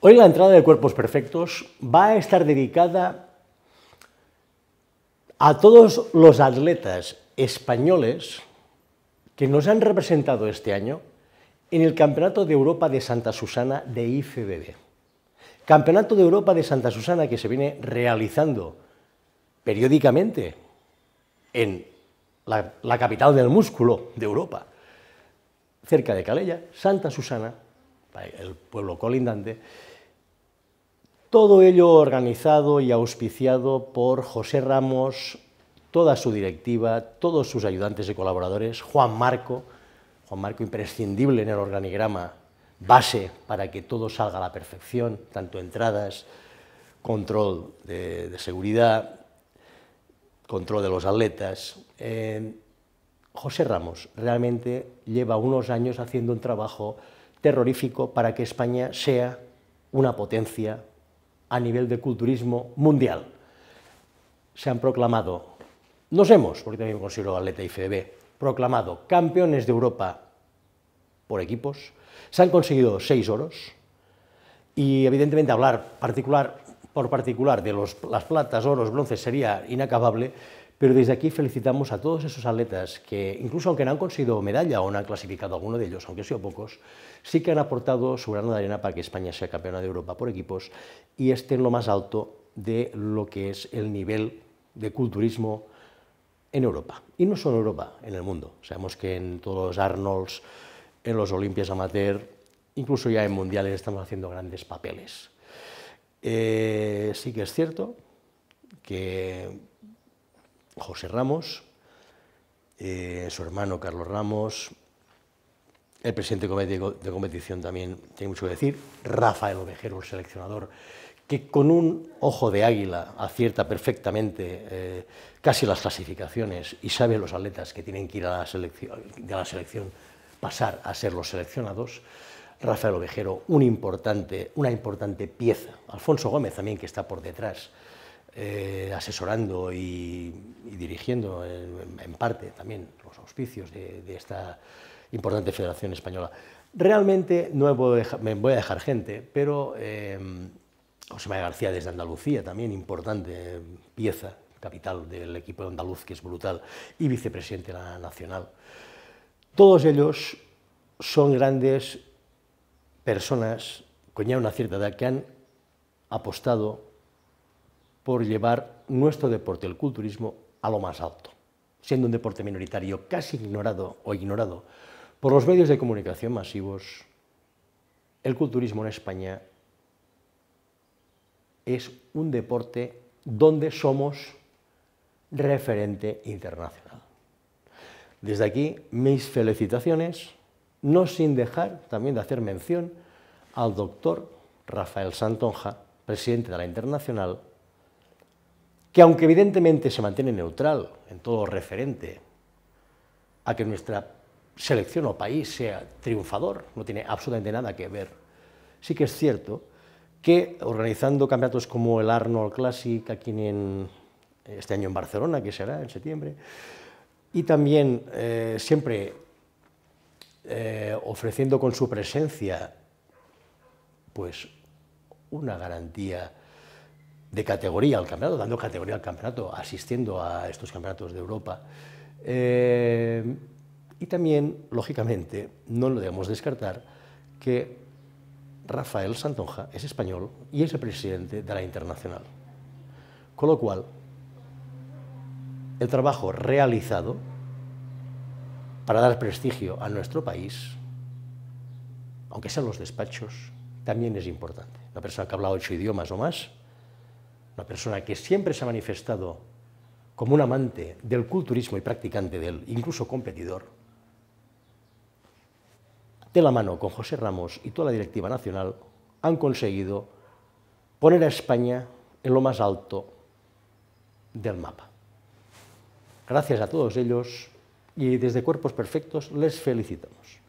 Hoy la entrada de Cuerpos Perfectos va a estar dedicada a todos los atletas españoles que nos han representado este año en el Campeonato de Europa de Santa Susana de IFBB. Campeonato de Europa de Santa Susana que se viene realizando periódicamente en la, capital del músculo de Europa, cerca de Calella, Santa Susana, el pueblo colindante, todo ello organizado y auspiciado por José Ramos, toda su directiva, todos sus ayudantes y colaboradores, Juan Marco, Juan Marco imprescindible en el organigrama, base para que todo salga a la perfección, tanto entradas, control de, seguridad, control de los atletas. Eh, José Ramos realmente lleva unos años haciendo un trabajo terrorífico para que España sea una potencia a nivel de culturismo mundial. Se han proclamado, nos hemos, porque también me considero atleta IFBB, proclamado campeones de Europa por equipos, se han conseguido seis oros y evidentemente hablar particular por particular de las platas, oros, bronces sería inacabable, pero desde aquí felicitamos a todos esos atletas que, incluso aunque no han conseguido medalla o no han clasificado alguno de ellos, aunque sea pocos, sí que han aportado su grano de arena para que España sea campeona de Europa por equipos y esté en lo más alto de lo que es el nivel de culturismo en Europa. Y no solo en Europa, en el mundo. Sabemos que en todos los Arnolds, en los Olimpias Amateur, incluso ya en Mundiales estamos haciendo grandes papeles. Eh, sí que es cierto que José Ramos, eh, su hermano Carlos Ramos, el presidente de competición también tiene mucho que decir, Rafael Ovejero, el seleccionador, que con un ojo de águila acierta perfectamente eh, casi las clasificaciones y sabe los atletas que tienen que ir a la selección, pasar a ser los seleccionados. Rafael Ovejero, una importante pieza. Alfonso Gómez también, que está por detrás eh, asesorando y, dirigiendo en, parte también los auspicios de, esta importante Federación Española. Realmente no me, voy a dejar, gente, pero eh, José María García desde Andalucía, también importante pieza, capital del equipo andaluz, que es brutal, y vicepresidente la Nacional. Todos ellos son grandes personas con ya una cierta edad que han apostado por llevar nuestro deporte, el culturismo, a lo más alto, siendo un deporte minoritario casi ignorado o ignorado por los medios de comunicación masivos. El culturismo en España es un deporte donde somos referente internacional. Desde aquí, mis felicitaciones, no sin dejar también de hacer mención al doctor Rafael Santonja, presidente de la Internacional, que aunque evidentemente se mantiene neutral en todo referente a que nuestra selección o país sea triunfador, no tiene absolutamente nada que ver, sí que es cierto que organizando campeonatos como el Arnold Classic aquí en, este año en Barcelona, que será en septiembre, y también eh, siempre eh, ofreciendo con su presencia pues una garantía de categoría al campeonato, dando categoría al campeonato, asistiendo a estos campeonatos de Europa. Eh, y también, lógicamente, no lo debemos descartar que Rafael Santonja es español y es el presidente de la Internacional. Con lo cual, el trabajo realizado para dar prestigio a nuestro país, aunque sean los despachos, también es importante. Una persona que habla ocho idiomas o más, una persona que siempre se ha manifestado como un amante del culturismo y practicante de él, incluso competidor, de la mano con José Ramos y toda la directiva nacional, han conseguido poner a España en lo más alto del mapa. Gracias a todos ellos y desde Cuerpos Perfectos les felicitamos.